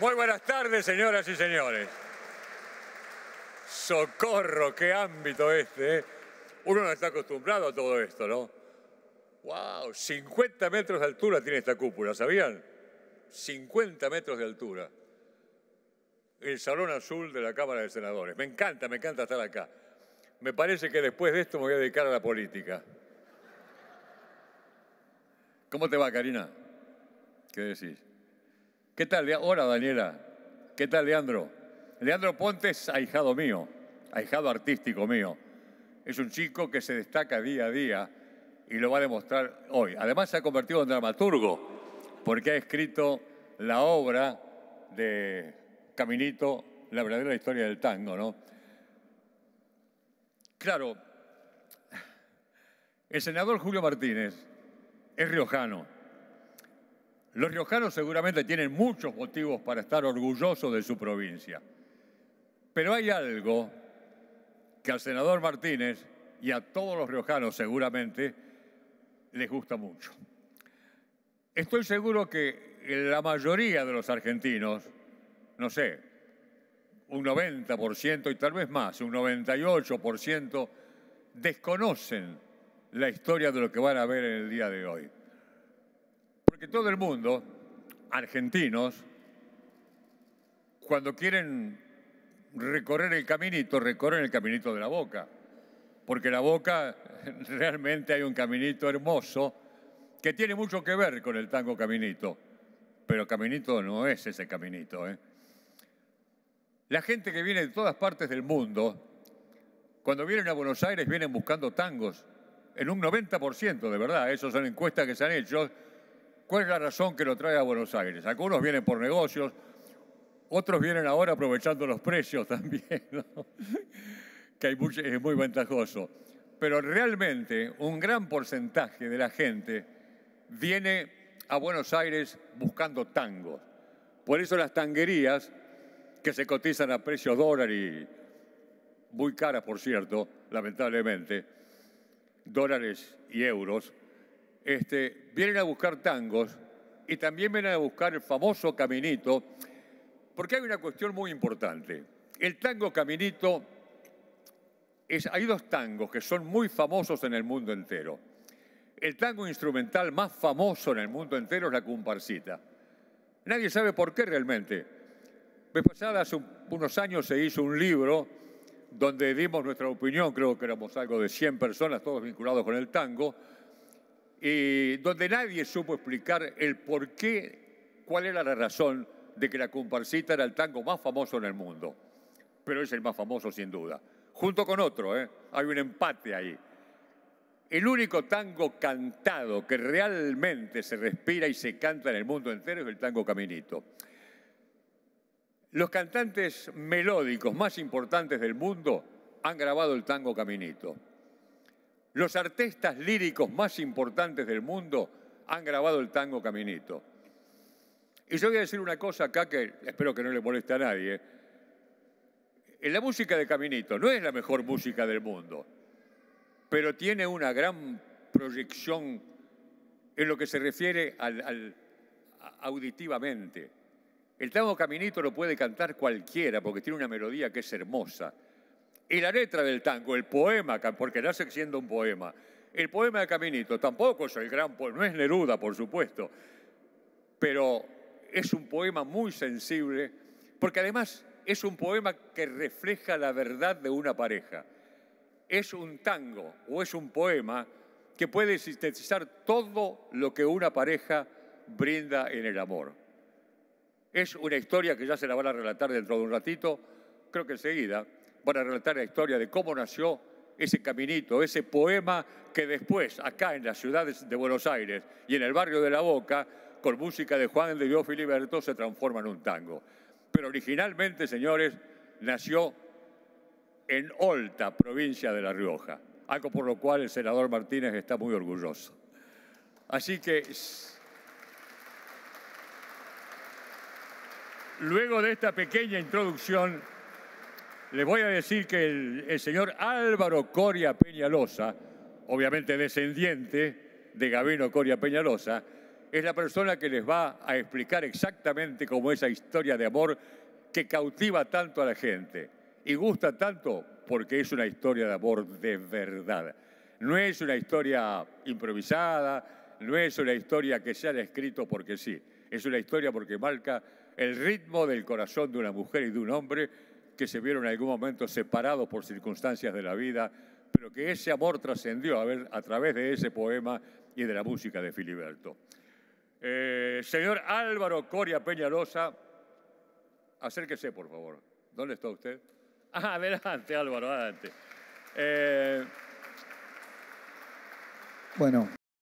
Muy buenas tardes, señoras y señores. Socorro, qué ámbito este. ¿eh? Uno no está acostumbrado a todo esto, ¿no? ¡Wow! 50 metros de altura tiene esta cúpula, ¿sabían? 50 metros de altura. El Salón Azul de la Cámara de Senadores. Me encanta, me encanta estar acá. Me parece que después de esto me voy a dedicar a la política. ¿Cómo te va, Karina? ¿Qué decís? ¿Qué tal? Hola, Daniela. ¿Qué tal, Leandro? Leandro Pontes, ahijado mío, ahijado artístico mío. Es un chico que se destaca día a día y lo va a demostrar hoy. Además, se ha convertido en dramaturgo porque ha escrito la obra de Caminito, la verdadera historia del tango, ¿no? Claro, el senador Julio Martínez es riojano los riojanos seguramente tienen muchos motivos para estar orgullosos de su provincia, pero hay algo que al senador Martínez y a todos los riojanos seguramente les gusta mucho. Estoy seguro que la mayoría de los argentinos, no sé, un 90% y tal vez más, un 98% desconocen la historia de lo que van a ver en el día de hoy. Porque todo el mundo, argentinos, cuando quieren recorrer el caminito, recorren el caminito de la boca. Porque la boca realmente hay un caminito hermoso que tiene mucho que ver con el tango caminito. Pero caminito no es ese caminito. ¿eh? La gente que viene de todas partes del mundo, cuando vienen a Buenos Aires, vienen buscando tangos. En un 90%, de verdad, esas son encuestas que se han hecho ¿Cuál es la razón que lo trae a Buenos Aires? Algunos vienen por negocios, otros vienen ahora aprovechando los precios también, que es muy ventajoso. Pero realmente un gran porcentaje de la gente viene a Buenos Aires buscando tangos. Por eso las tanguerías, que se cotizan a precio dólar y muy caras, por cierto, lamentablemente, dólares y euros, este, vienen a buscar tangos y también vienen a buscar el famoso caminito, porque hay una cuestión muy importante. El tango caminito, es, hay dos tangos que son muy famosos en el mundo entero. El tango instrumental más famoso en el mundo entero es la comparsita. Nadie sabe por qué realmente. Me hace unos años se hizo un libro donde dimos nuestra opinión, creo que éramos algo de 100 personas, todos vinculados con el tango, eh, donde nadie supo explicar el por qué, cuál era la razón de que la comparsita era el tango más famoso en el mundo. Pero es el más famoso sin duda. Junto con otro, ¿eh? hay un empate ahí. El único tango cantado que realmente se respira y se canta en el mundo entero es el tango caminito. Los cantantes melódicos más importantes del mundo han grabado el tango caminito. Los artistas líricos más importantes del mundo han grabado el tango Caminito. Y yo voy a decir una cosa acá que espero que no le moleste a nadie. En eh, la música de Caminito no es la mejor música del mundo, pero tiene una gran proyección en lo que se refiere al, auditivamente. El tango Caminito lo puede cantar cualquiera porque tiene una melodía que es hermosa. Y la letra del tango, el poema, porque nace siendo un poema. El poema de Caminito tampoco es el gran poema, no es Neruda, por supuesto, pero es un poema muy sensible, porque además es un poema que refleja la verdad de una pareja. Es un tango o es un poema que puede sintetizar todo lo que una pareja brinda en el amor. Es una historia que ya se la van a relatar dentro de un ratito, creo que enseguida, para relatar la historia de cómo nació ese caminito, ese poema que después, acá en las ciudades de Buenos Aires y en el barrio de La Boca, con música de Juan de Dios Filiberto, se transforma en un tango. Pero originalmente, señores, nació en Olta, provincia de La Rioja, algo por lo cual el senador Martínez está muy orgulloso. Así que... Luego de esta pequeña introducción, les voy a decir que el, señor Álvaro Coria Peñalosa, obviamente descendiente de Gabino Coria Peñalosa, es la persona que les va a explicar exactamente cómo esa historia de amor que cautiva tanto a la gente y gusta tanto porque es una historia de amor de verdad. No es una historia improvisada, no es una historia que se haya escrito porque sí. Es una historia porque marca el ritmo del corazón de una mujer y de un hombre que se vieron en algún momento separados por circunstancias de la vida, pero que ese amor trascendió a, ver, a través de ese poema y de la música de Filiberto. Eh, señor Álvaro Coria Peñalosa, acérquese por favor. ¿Dónde está usted? Ah, adelante Álvaro, adelante. Eh, bueno,